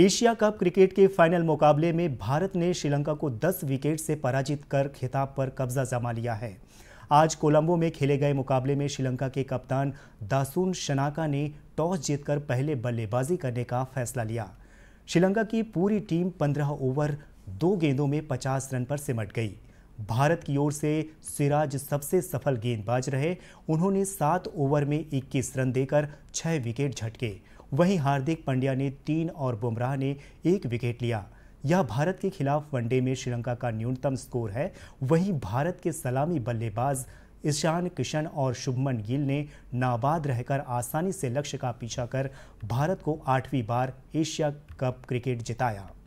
Asia cup cricket के final मुकाबले में भारत ने श्रीलंका को 10 विकेट से पराजित कर खिताब पर कब्जा जमा लिया है आज कोलंबो में खेले गए मुकाबले में श्रीलंका के कप्तान दासून शनाका ने टॉस जीतकर पहले बल्लेबाजी करने का फैसला लिया श्रीलंका की पूरी टीम 15 ओवर दो गेंदों में 50 रन पर सिमट गई भारत की ओर से सिराज सबसे सफल गेंदबाज रहे उन्होंने सात ओवर में 21 रन देकर छह विकेट झटके वहीं हार्दिक पंड्या ने तीन और बुमराह ने एक विकेट लिया यह भारत के खिलाफ वनडे में श्रीलंका का न्यूनतम स्कोर है वहीं भारत के सलामी बल्लेबाज ईशान किशन और शुभमन गिल ने नाबाद रहकर आसानी से लक्ष्य का पीछा कर भारत को आठवीं बार एशिया कप क्रिकेट जिताया